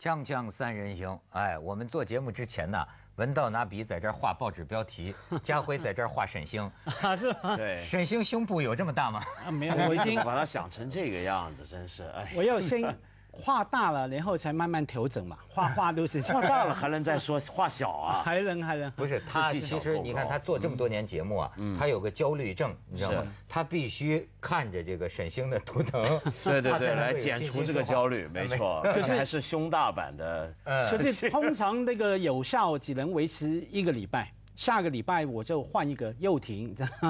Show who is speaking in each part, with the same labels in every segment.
Speaker 1: 锵锵三人行，哎，我们做节目之前呢，文道拿笔在这儿画报纸标题，家辉在这儿画沈星，啊是，对，沈星胸部有这么大吗？没有，我已经 把他想成这个样子，真是，哎，我要先。
Speaker 2: 画大了，然后才慢慢调整嘛。画 画都是画大了还能再
Speaker 1: 说画小啊？还能还能？不是他其实你看他做这么多年节目啊，他有个焦虑症，你知道吗？他必须看着这个沈星的图腾，对 对对，来解除这个焦虑，没错。还是胸大版的。
Speaker 2: 所以 通常那个有效只能维持一个礼拜。下个礼拜我就换一个又停，这样，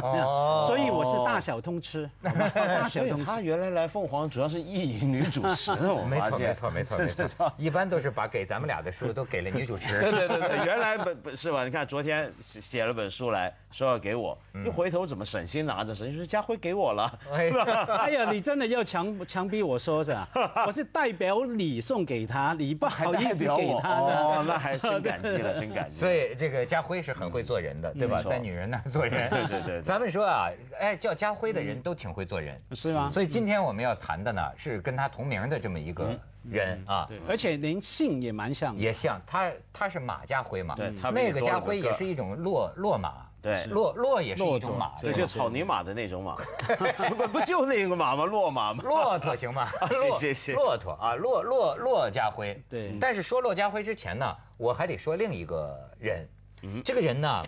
Speaker 2: 所以我是大小
Speaker 1: 通吃，大小通吃。他
Speaker 2: 原来来凤凰主要是意淫女主持，
Speaker 1: 我发现。没错没错没错没错，一般都是把给咱们俩的书都给了女主持。对对对对，原
Speaker 3: 来本本是吧？你看昨天写了本书来说要给我，一回头怎么省心
Speaker 2: 拿着？沈家说家辉给我了。哎呀，你真的要强强逼我说是吧？我是代表你送给他，你不好意思给他哦，那还真感激了，真感激。所
Speaker 1: 以这个家辉是很会。会做人的，对吧？在女人那儿做人，对对对。咱们说啊，哎，叫家辉的人都挺会做人，是吗？所以今天我们要谈的呢，是跟他同名的这么一个人啊。对。而且连姓也蛮像。也像他，他是马家辉嘛？对。那个家辉也是一种骆骆马，对。骆骆也是一种马，对，就草泥马的那种马。不不就那个马吗？骆马吗？骆驼行吗？骆骆驼啊，骆骆骆家辉。对。但是说骆家辉之前呢，我还得说另一个人。嗯，这个人呢，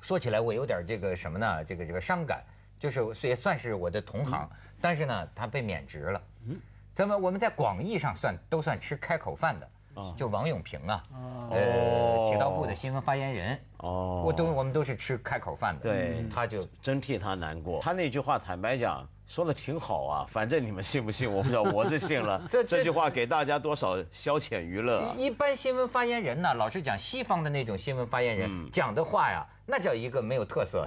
Speaker 1: 说起来我有点这个什么呢？这个这个伤感，就是也算是我的同行，但是呢，他被免职了。嗯，咱们我们在广义上算都算吃开口饭的。就王永平啊，呃，铁道部的新闻发言人
Speaker 3: 哦，我都
Speaker 1: 我们都是吃开口饭的，对，他就
Speaker 3: 真替他难过。他那句话，坦白讲，说的挺好啊，反正你们信不信我不知道，我是信了。这这句话给大家多少消遣娱乐？
Speaker 1: 一般新闻发言人呢，老是讲西方的那种新闻发言人讲的话呀，那叫一个没有特色。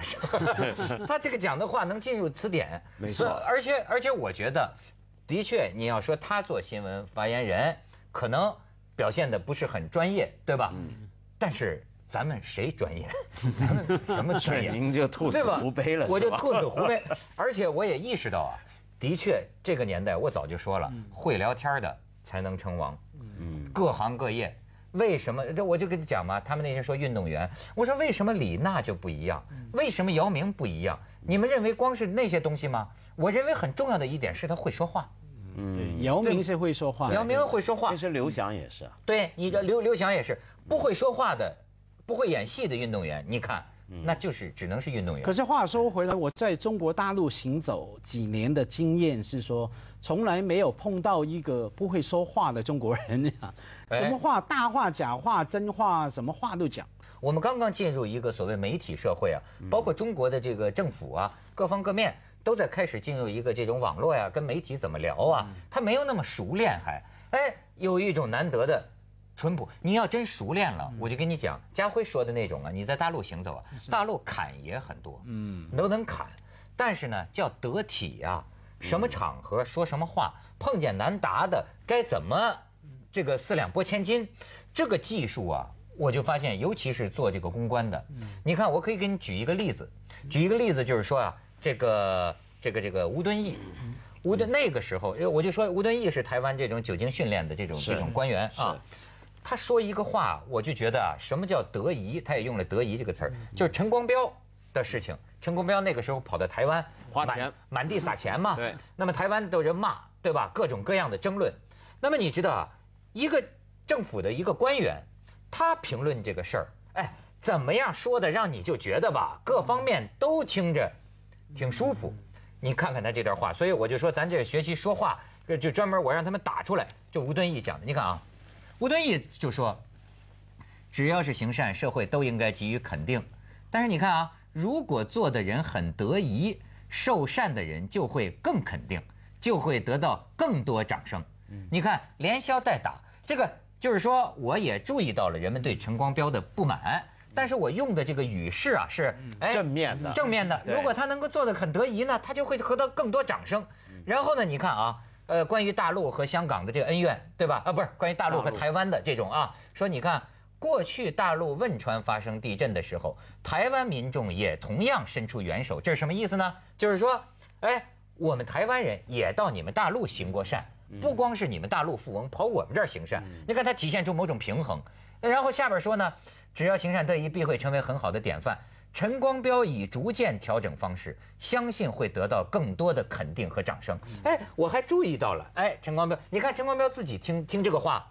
Speaker 1: 他这个讲的话能进入词典，没错。而且而且，我觉得，的确，你要说他做新闻发言人，可能。表现的不是很专业，对吧？但是咱们谁专业？咱们什么专业？您就兔死狐悲了，我就兔死狐悲。而且我也意识到啊，的确这个年代，我早就说了，会聊天的才能称王。嗯，各行各业，为什么？这我就跟你讲嘛，他们那些说运动员，我说为什么李娜就不一样？为什么姚明不一样？你们认为光是那些东西吗？我认为很重要的一点是他会说话。嗯，姚明是会说话。姚明会说话，其实刘翔也是啊。对，你的刘刘翔也是不会说话的，不会演戏的运动员。你看，那就是只能是运动员。可是
Speaker 2: 话说回来，我在中国大陆行走几年的经验是说，从来没有碰到一个不会说话的中国人呀。什么话大话假话真话，什么
Speaker 1: 话都讲。我们刚刚进入一个所谓媒体社会啊，包括中国的这个政府啊，各方各面。都在开始进入一个这种网络呀，跟媒体怎么聊啊？他没有那么熟练，还哎，有一种难得的淳朴。你要真熟练了，我就跟你讲，家辉说的那种啊，你在大陆行走，啊，大陆砍也很多，嗯，都能砍，但是呢，叫得体呀，什么场合说什么话，碰见难答的该怎么这个四两拨千斤，这个技术啊，我就发现，尤其是做这个公关的，你看，我可以给你举一个例子，举一个例子就是说啊。这个这个这个吴敦义，吴敦那个时候，因为我就说吴敦义是台湾这种酒精训练的这种这种官员啊。他说一个话，我就觉得什么叫德仪，他也用了德仪这个词儿，就是陈光标的事情。陈光标那个时候跑到台湾，花钱满地撒钱嘛。对。那么台湾都人骂，对吧？各种各样的争论。那么你知道啊，一个政府的一个官员，他评论这个事儿，哎，怎么样说的，让你就觉得吧，各方面都听着。挺舒服，你看看他这段话，所以我就说咱这学习说话，就专门我让他们打出来。就吴敦义讲的，你看啊，吴敦义就说，只要是行善，社会都应该给予肯定。但是你看啊，如果做的人很得宜，受善的人就会更肯定，就会得到更多掌声。你看连削带打，这个就是说我也注意到了人们对陈光标的不满。但是我用的这个语势啊，是正面的。正面的，如果他能够做得很得宜呢，他就会获得更多掌声。然后呢，你看啊，呃，关于大陆和香港的这个恩怨，对吧？啊，不是，关于大陆和台湾的这种啊，说你看，过去大陆汶川发生地震的时候，台湾民众也同样伸出援手，这是什么意思呢？就是说，哎，我们台湾人也到你们大陆行过善，不光是你们大陆富翁跑我们这儿行善，你看它体现出某种平衡。然后下边说呢，只要行善得一，必会成为很好的典范。陈光标已逐渐调整方式，相信会得到更多的肯定和掌声。哎，我还注意到了，哎，陈光标，你看陈光标自己听听这个话，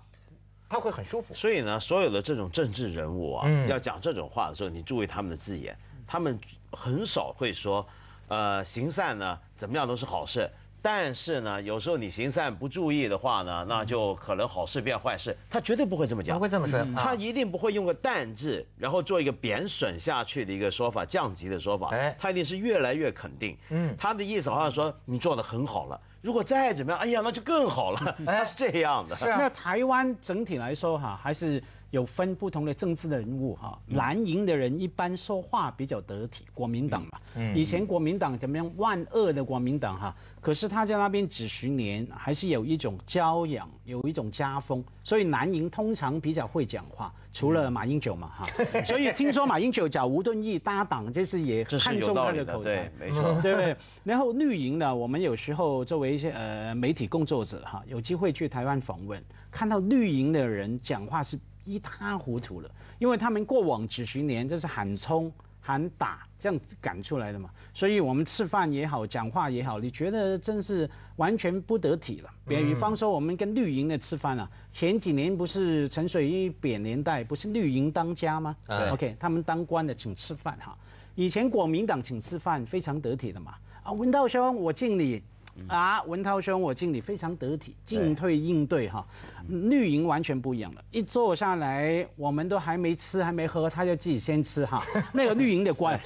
Speaker 1: 他会很舒
Speaker 3: 服。所以呢，所有的这种政治人物啊，要讲这种话的时候，你注意他们的字眼，他们很少会说，呃，行善呢怎么样都是好事。但是呢，有时候你行善不注意的话呢，那就可能好事变坏事。他绝对不会这么讲，不会这么说，他一定不会用个“淡”字，然后做一个贬损下去的一个说法，降级的说法。哎，他一定是越来越肯
Speaker 2: 定。嗯，他的意思好像说你做的很好了，如果再怎么样，哎呀，那就更好了。他是这样的。是。那台湾整体来说哈，还是。有分不同的政治的人物哈，蓝营的人一般说话比较得体，国民党嘛，以前国民党怎么样？万恶的国民党哈，可是他在那边几十年，还是有一种教养，有一种家风，所以蓝营通常比较会讲话，除了马英九嘛哈。所以听说马英九找吴敦义搭档，这是也看中他的口才，没错，对不对？然后绿营呢，我们有时候作为一些呃媒体工作者哈，有机会去台湾访问，看到绿营的人讲话是。一塌糊涂了，因为他们过往几十年就是喊冲喊打这样子出来的嘛，所以我们吃饭也好，讲话也好，你觉得真是完全不得体了。比比方说，我们跟绿营的吃饭啊，前几年不是陈水扁年代，不是绿营当家吗？OK，他们当官的请吃饭哈，以前国民党请吃饭非常得体的嘛，啊，文道兄，我敬你。啊，文涛兄，我敬你非常得体，进退应对哈。绿营完全不一样了，一坐下来，我们都还没吃还没喝，他就自己先吃哈。那个绿营的官，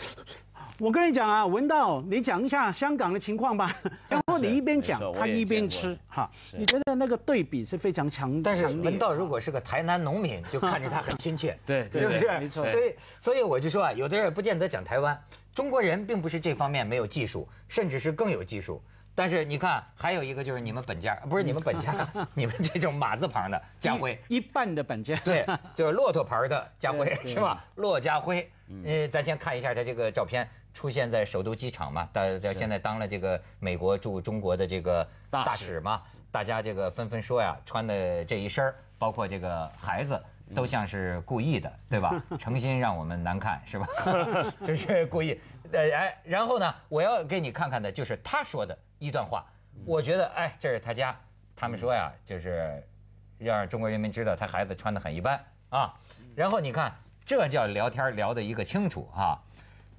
Speaker 2: 我跟你讲啊，文道，你讲一下香港的情况吧。然后你一边讲，他一边吃哈。你觉得那个对比是非常强的。但是文道如
Speaker 1: 果是个台南农民，就 看着他很亲切，对，是不是？没错。所以，所以我就说啊，有的人不见得讲台湾，中国人并不是这方面没有技术，甚至是更有技术。但是你看，还有一个就是你们本家，不是你们本家，你们这种马字旁的家辉，一半的本家，对，就是骆驼牌的家辉，是吧？骆家辉，呃，咱先看一下他这个照片，出现在首都机场嘛，到到现在当了这个美国驻中国的这个大使嘛，大家这个纷纷说呀，穿的这一身包括这个孩子。都像是故意的，对吧？诚心让我们难看，是吧？就是故意。呃，哎，然后呢，我要给你看看的，就是他说的一段话。我觉得，哎，这是他家。他们说呀，就是让中国人民知道他孩子穿的很一般啊。然后你看，这叫聊天聊的一个清楚哈。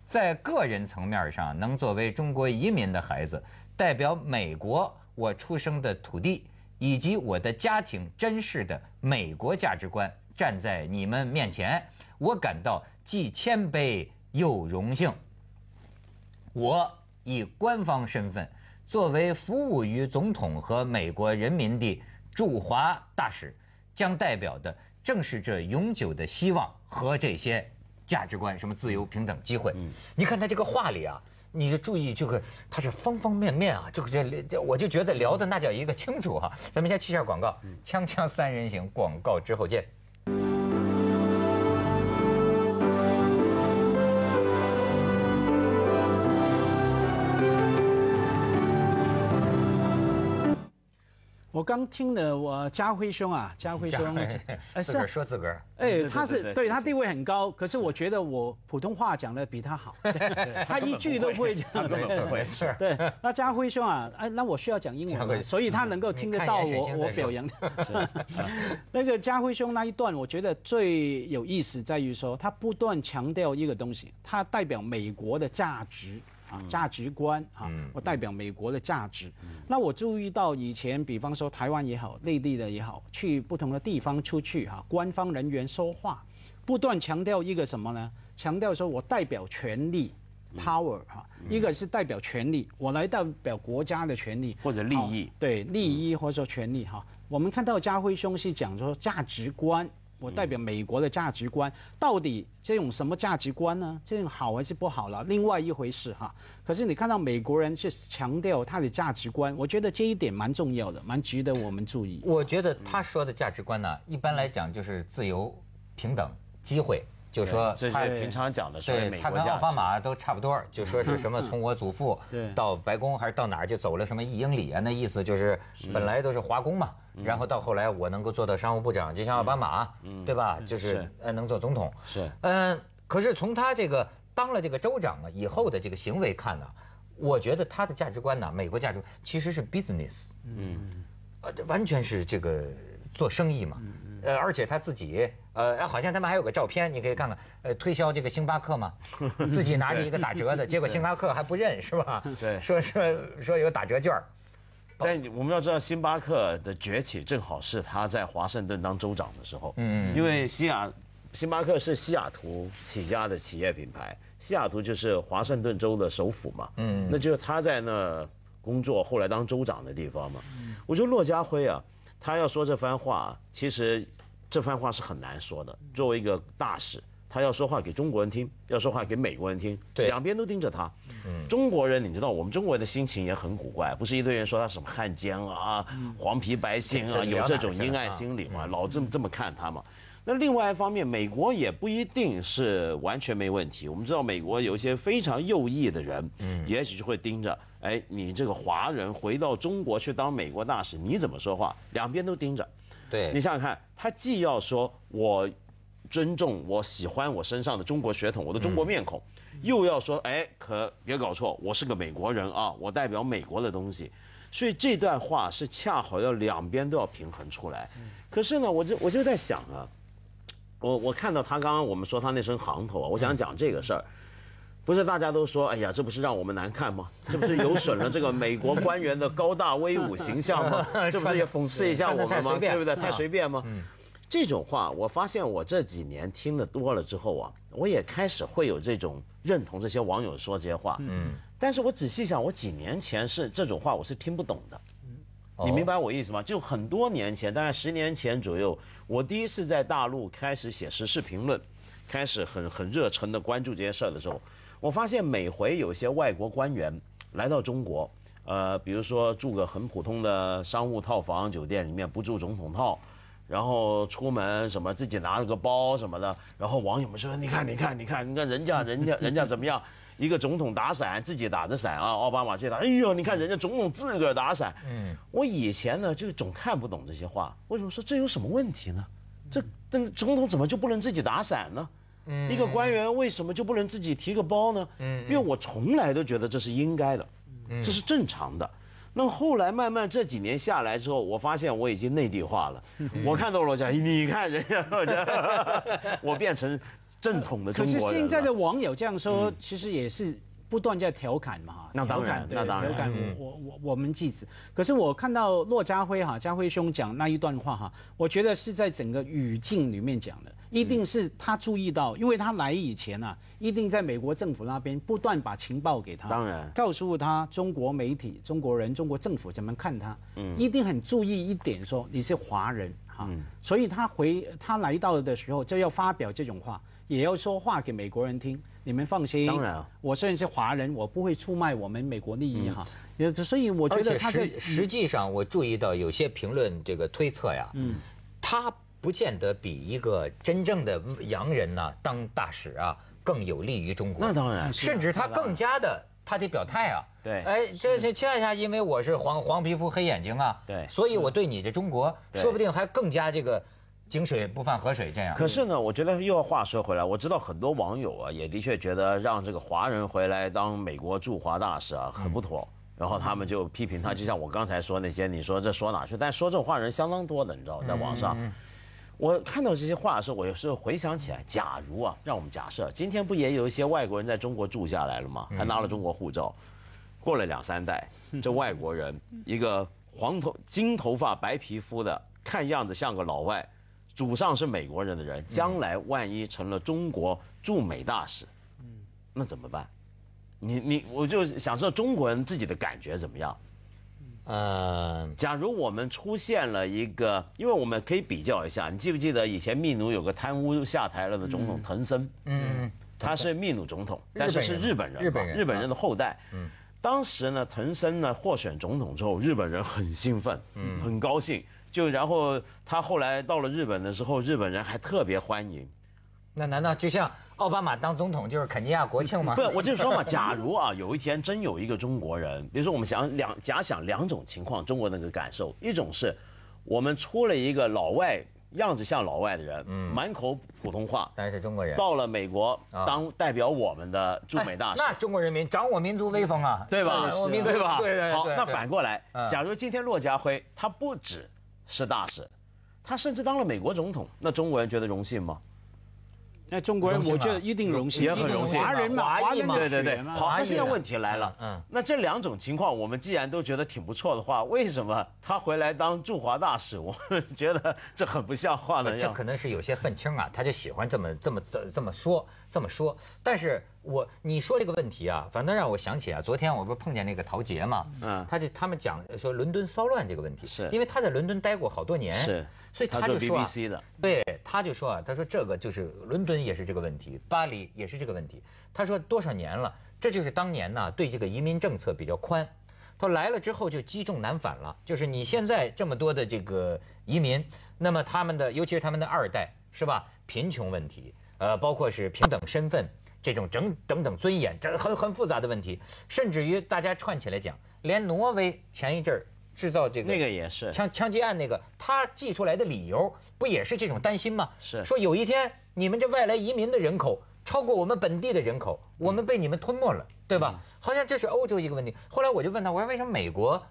Speaker 1: 在个人层面上，能作为中国移民的孩子，代表美国我出生的土地以及我的家庭真实的美国价值观。站在你们面前，我感到既谦卑又荣幸。我以官方身份，作为服务于总统和美国人民的驻华大使，将代表的正是这永久的希望和这些价值观，什么自由、平等、机会。你看他这个话里啊，你就注意，就是他是方方面面啊，就是这这，我就觉得聊的那叫一个清楚哈。咱们先去下广告，锵锵三人行广告之后见。
Speaker 2: 我刚听了我家辉兄啊，家辉兄，哎，是
Speaker 1: 说自个儿，哎，他是对他地
Speaker 2: 位很高，可是我觉得我普通话讲的比他好，
Speaker 1: 他一句都不会讲，怎么回事？
Speaker 2: 对，那家辉兄啊，哎，那我需要讲英文，所以他能够听得到我，我表扬他。那个家辉兄那一段，我觉得最有意思在于说，他不断强调一个东西，他代表美国的价值。啊，价值观啊，我代表美国的价值。那我注意到以前，比方说台湾也好，内地的也好，去不同的地方出去哈，官方人员说话，不断强调一个什么呢？强调说我代表权力，power 哈，一个是代表权力，我来代表国家的权力或者利益，对利益或者说权力哈。我们看到家辉兄是讲说价值观。我代表美国的价值观，到底这种什么价值观呢？这种好还是不好了？另外一回事哈。可是你看到美国人是强调他的价值观，我觉得这一点蛮重要的，蛮值得我们注意。
Speaker 1: 我觉得他说的价值观呢，一般来讲就是自由、平等、机会。就说这是平常讲的，对他跟奥巴马都差不多。就说是什么从我祖父到白宫还是到哪儿就走了什么一英里啊？那意思就是本来都是华工嘛，然后到后来我能够做到商务部长，就像奥巴马，对吧？就是呃能做总统。是嗯，可是从他这个当了这个州长啊以后的这个行为看呢，我觉得他的价值观呢，美国价值其实是 business，嗯，呃完全是这个做生意嘛，呃而且他自己。呃，哎，好像他们还有个照片，你可以看看。呃，推销这个星巴克嘛，自己拿着一个打折的，结果星巴克还不认，是吧？对，说说说有打折券
Speaker 3: 但我们要知道，星巴克的崛起正好是他在华盛顿当州长的时候。嗯。因为西雅，星巴克是西雅图起家的企业品牌，西雅图就是华盛顿州的首府嘛。嗯。那就是他在那工作，后来当州长的地方嘛。嗯。我觉得骆家辉啊，他要说这番话，其实。这番话是很难说的。作为一个大使，他要说话给中国人听，要说话给美国人听，两边都盯着他。中国人，你知道，我们中国人的心情也很古怪，不是一堆人说他什么汉奸啊、黄皮白心啊，有这种阴暗心理嘛，老这么这么看他嘛。那另外一方面，美国也不一定是完全没问题。我们知道，美国有一些非常右翼的人，也许就会盯着，哎，你这个华人回到中国去当美国大使，你怎么说话？两边都盯着。对你想想看，他既要说我尊重、我喜欢我身上的中国血统、我的中国面孔，又要说哎，可别搞错，我是个美国人啊，我代表美国的东西。所以这段话是恰好要两边都要平衡出来。可是呢，我就我就在想啊，我我看到他刚刚我们说他那身行头，啊，我想讲这个事儿。不是大家都说，哎呀，这不是让我们难看吗？这不是有损了这个美国官员的高大威武形象吗？这不是也讽刺一下我们吗？对不对？太随便吗？这种话，我发现我这几年听的多了之后啊，我也开始会有这种认同这些网友说这些话。嗯。但是我仔细想，我几年前是这种话，我是听不懂的。你明白我意思吗？就很多年前，大概十年前左右，我第一次在大陆开始写时事评论，开始很很热忱的关注这些事儿的时候。我发现每回有些外国官员来到中国，呃，比如说住个很普通的商务套房酒店里面不住总统套，然后出门什么自己拿了个包什么的，然后网友们说：“你看，你看，你看，你看，人家，人家 人家怎么样？一个总统打伞，自己打着伞啊！奥巴马这打，哎呦，你看人家总统自个儿打伞。”嗯，我以前呢就总看不懂这些话，为什么说这有什么问题呢？这这总统怎么就不能自己打伞呢？一个官员为什么就不能自己提个包呢？嗯，因为我从来都觉得这是应该的，这是正常的。那后来慢慢这几年下来之后，我发现我已经内地化了。我看到罗家，你看人家罗家，我变成正统的中国人。现在
Speaker 2: 的网友这样说，其实也是。不断在调侃嘛，那当然，那当然，调侃我我我我们记者。可是我看到骆家辉哈，家辉兄讲那一段话哈，我觉得是在整个语境里面讲的，一定是他注意到，因为他来以前啊，一定在美国政府那边不断把情报给他，告诉他中国媒体、中国人、中国政府怎么看他，嗯，一定很注意一点说你是华人哈，所以他回他来到的时候就要发表这种话，也要说话给美国人听。你们放心，当然我虽然是华人，我不会出卖我们美
Speaker 1: 国利益哈。
Speaker 2: 也所以我觉得，而且实实际
Speaker 1: 上我注意到有些评论这个推测呀，嗯，他不见得比一个真正的洋人呢当大使啊更有利于中国。
Speaker 3: 那当然，甚至他更
Speaker 1: 加的，他得表态啊。对，哎，这这恰恰因为我是黄黄皮肤黑眼睛啊，对，所以我对你的中国说不定还更加这个。井水不犯河水，这样。可
Speaker 3: 是呢，我觉得又要话说回来，我知道很多网友啊，也的确觉得让这个华人回来当美国驻华大使啊，很不妥。然后他们就批评他，就像我刚才说那些，你说这说哪去？但说这话人相当多的，你知道在网上，我看到这些话的时候，我有时候回想起来，假如啊，让我们假设，今天不也有一些外国人在中国住下来了吗？还拿了中国护照，过了两三代，这外国人一个黄头、金头发、白皮肤的，看样子像个老外。祖上是美国人的人，将来万一成了中国驻美大使，嗯，那怎么办？你你我就想知道中国人自己的感觉怎么样？嗯，假如我们出现了一个，因为我们可以比较一下，你记不记得以前秘鲁有个贪污下台了的总统藤森？嗯，他是秘鲁总统，但是是日本人，日本人，日本人的后代。嗯，当时呢，藤森呢获选总统之后，日本人很兴奋，嗯，很高兴。就然后他后来到了日本的时候，日本人还特别欢迎。
Speaker 1: 那难道就像奥巴马当总统就是肯尼亚国庆吗？不，我就是说嘛，假
Speaker 3: 如啊，有一天真有一个中国人，比如说我们想两假想两种情况，中国那个感受，一种是我们出了一个老外样子像老外的人，满口普通话，当然是中国人，到了美国当代表我们的驻美大使。那
Speaker 1: 中国人民长我民族威风啊，对吧？对吧？对对。好，那反过来，假
Speaker 3: 如今天骆家辉他不止。是大使，他甚至当了美国总统，那中国人觉得荣幸吗？那中国人我觉得一定荣幸，也很荣幸，华人嘛，华裔嘛，对对对。好，那现在问题来了，嗯，那这两种情况，我们既然都觉得挺不错的话，为什么他回来当驻华大使？我
Speaker 1: 觉得这很不像话呢？这可能是有些愤青啊，他就喜欢这么这么这这么说这么说，但是。我你说这个问题啊，反倒让我想起啊，昨天我不是碰见那个陶杰嘛，嗯，他就他们讲说伦敦骚乱这个问题，是因为他在伦敦待过好多年，是，所以他就说啊，对，他就说啊，他说这个就是伦敦也是这个问题，巴黎也是这个问题，他说多少年了，这就是当年呢对这个移民政策比较宽，他来了之后就积重难返了，就是你现在这么多的这个移民，那么他们的尤其是他们的二代是吧，贫穷问题，呃，包括是平等身份。这种整等等尊严，这很很复杂的问题，甚至于大家串起来讲，连挪威前一阵儿制造这个那个也是枪枪击案那个，他寄出来的理由不也是这种担心吗？是说有一天你们这外来移民的人口超过我们本地的人口，我们被你们吞没了，对吧？好像这是欧洲一个问题。后来我就问他，我说为什么美国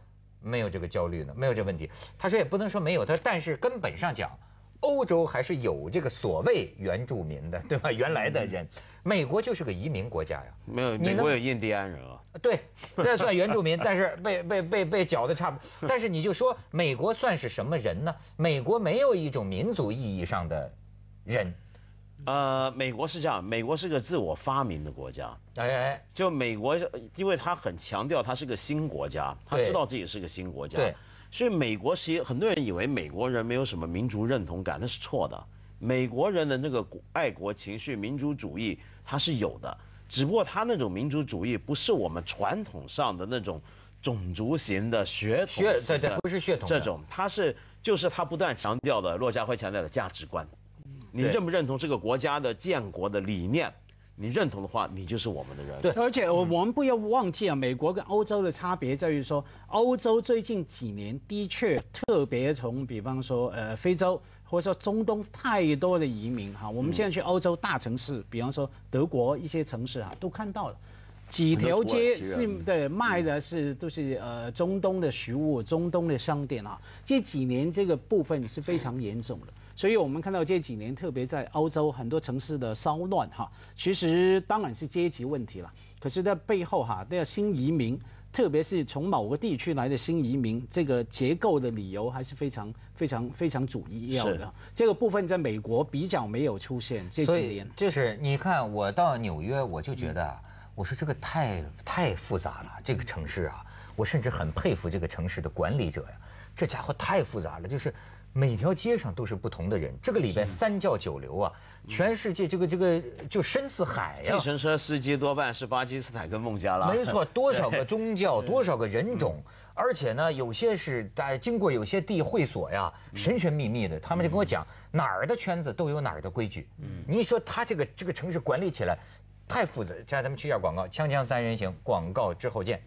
Speaker 1: 没有这个焦虑呢？没有这问题？他说也不能说没有，他说但是根本上讲。欧洲还是有这个所谓原住民的，对吧？原来的人，美国就是个移民国家呀。
Speaker 3: 没有，美国有印第安人啊。对，
Speaker 1: 这算原住民，但是被被被被搅的差不多。但是你就说美国算是什么人呢？美国没有一种民族意义上的，
Speaker 3: 人。呃，美国是这样，美国是个自我发明的国家。哎，就美国，因为他很强调他是个新国家，他知道自己是个新国家。对。所以美国是实很多人以为美国人没有什么民族认同感，那是错的。美国人的那个爱国情绪、民族主义，它是有的。只不过他那种民族主义不是我们传统上的那种种族型的血统血对对，不是血统这种，他是就是他不断强调的骆家辉强调的价值观。你认不认同这个国家的建国的
Speaker 2: 理念？你认同的话，你就是我们的人。对，而且我我们不要忘记啊，美国跟欧洲的差别在于说，欧洲最近几年的确特别从比方说呃非洲或者说中东太多的移民哈，我们现在去欧洲大城市，比方说德国一些城市啊，都看到了，几条街是对卖的是都是呃中东的食物，中东的商店啊，这几年这个部分是非常严重的。所以，我们看到这几年，特别在欧洲很多城市的骚乱，哈，其实当然是阶级问题了。可是，在背后，哈，那个新移民，特别是从某个地区来的新移民，这个结构的理由还是非常、非常、非常主要的。这个部分在美国比较没有出现这几年。就是
Speaker 1: 你看，我到纽约，我就觉得，我说这个太太复杂了，这个城市啊，我甚至很佩服这个城市的管理者呀，这家伙太复杂了，就是。每条街上都是不同的人，这个里边三教九流啊，全世界这个这个就深似海呀。计程车司机多半是巴基斯坦跟孟加拉。没错，多少 个宗教，多少个人种，而且呢，有些是在经过有些地会所呀，神神秘秘的。他们就跟我讲，哪儿的圈子都有哪儿的规矩。嗯，你说他这个这个城市管理起来，太复杂。再让他们去一下广告，锵锵三人行，广告之后见。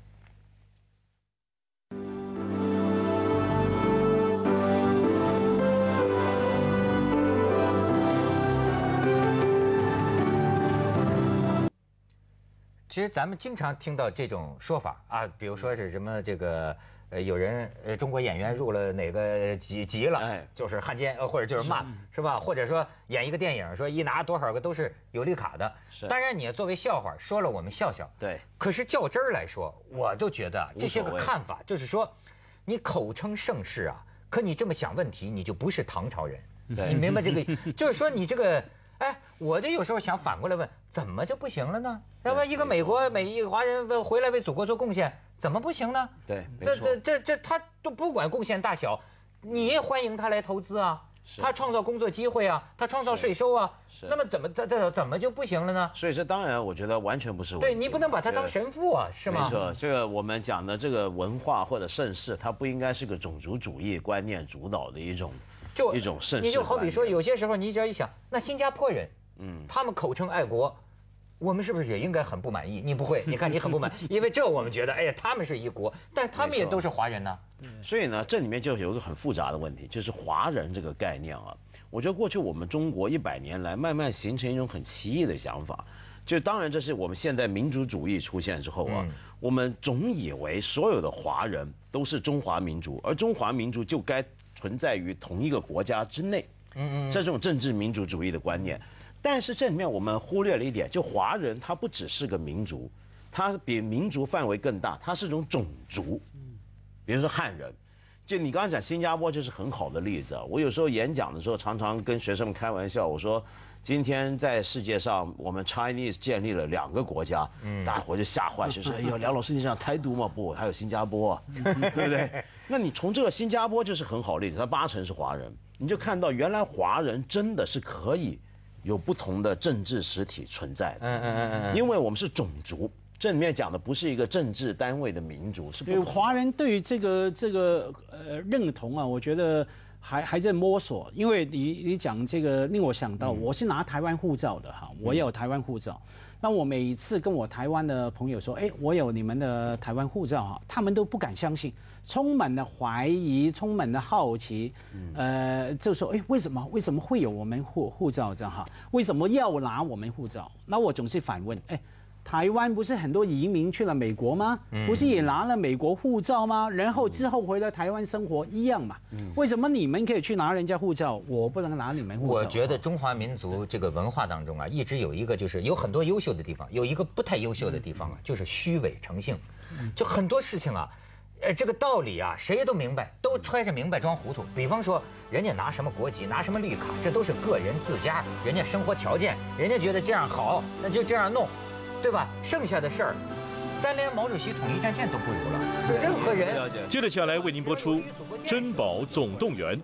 Speaker 1: 其实咱们经常听到这种说法啊，比如说是什么这个呃，有人呃，中国演员入了哪个级级了，就是汉奸，呃，或者就是骂是吧？或者说演一个电影，说一拿多少个都是有绿卡的。是，当然你作为笑话说了，我们笑笑。对。可是较真儿来说，我就觉得这些个看法，就是说，你口称盛世啊，可你这么想问题，你就不是唐朝人。对。你明白这个？就是说你这个。哎，我就有时候想反过来问，怎么就不行了呢？那么一个美国美裔华人回来为祖国做贡献，怎么不行呢？对，没错。这这这这，他都不管贡献大小，你也欢迎他来投资啊，他创造工作机会啊，他创造税收啊。那么怎么这这怎么就不
Speaker 3: 行了呢？所以这当然，我觉得完全不是。对你不能把他当神
Speaker 1: 父啊，是吗？没错，
Speaker 3: 这个我们讲的这个文化或者盛世，它不应该是个种族主义观念主导的一种。就一种世。你就好比说，
Speaker 1: 有些时候你只要一想，那新加坡人，嗯，他们口称爱国，我们是不是也应该很不满意？你不会，你看你很不满，因为这我们觉得，哎呀，他们是一国，但他们也都是华人呢。
Speaker 3: 所以呢，这里面就有一个很复杂的问题，就是华人这个概念啊。我觉得过去我们中国一百年来慢慢形成一种很奇异的想法。就当然，这是我们现代民族主义出现之后啊，我们总以为所有的华人都是中华民族，而中华民族就该存在于同一个国家之内。嗯嗯，这种政治民族主义的观念，但是这里面我们忽略了一点，就华人他不只是个民族，他比民族范围更大，他是种种族。嗯，比如说汉人，就你刚才讲新加坡就是很好的例子。我有时候演讲的时候，常常跟学生们开玩笑，我说。今天在世界上，我们 Chinese 建立了两个国家，嗯，大伙就吓坏，就说：“哎呦，梁老师你想台独吗？”不，还有新加坡，对不对？那你从这个新加坡就是很好例子，它八成是华人，你就看到原来华人真的是可以有不同的政治实体存在的，嗯嗯嗯嗯，因为我们是种族，这里面讲的不是一个政治单位的民族，是。华
Speaker 2: 人对于这个这个呃认同啊，我觉得。还还在摸索，因为你你讲这个令我想到，我是拿台湾护照的哈，我有台湾护照，那我每一次跟我台湾的朋友说，哎，我有你们的台湾护照哈，他们都不敢相信，充满了怀疑，充满了好奇，呃，就说哎，为什么为什么会有我们护护照这样哈？为什么要拿我们护照？那我总是反问，哎。台湾不是很多移民去了美国吗？不是也拿了美国护照吗？然后之后回到台湾生活一样嘛？为什么你们可以去拿人家护照，我不能拿你们护照？我觉
Speaker 1: 得中华民族这个文化当中啊，一直有一个就是有很多优秀的地方，有一个不太优秀的地方，啊，就是虚伪成性。就很多事情啊，呃，这个道理啊，谁都明白，都揣着明白装糊涂。比方说，人家拿什么国籍，拿什么绿卡，这都是个人自家人家生活条件，人家觉得这样好，那就这样弄。对吧？剩下的事儿，咱连毛主席统一战线都不如了。
Speaker 2: 对任何人，接着下来为您播出《珍宝总动员》。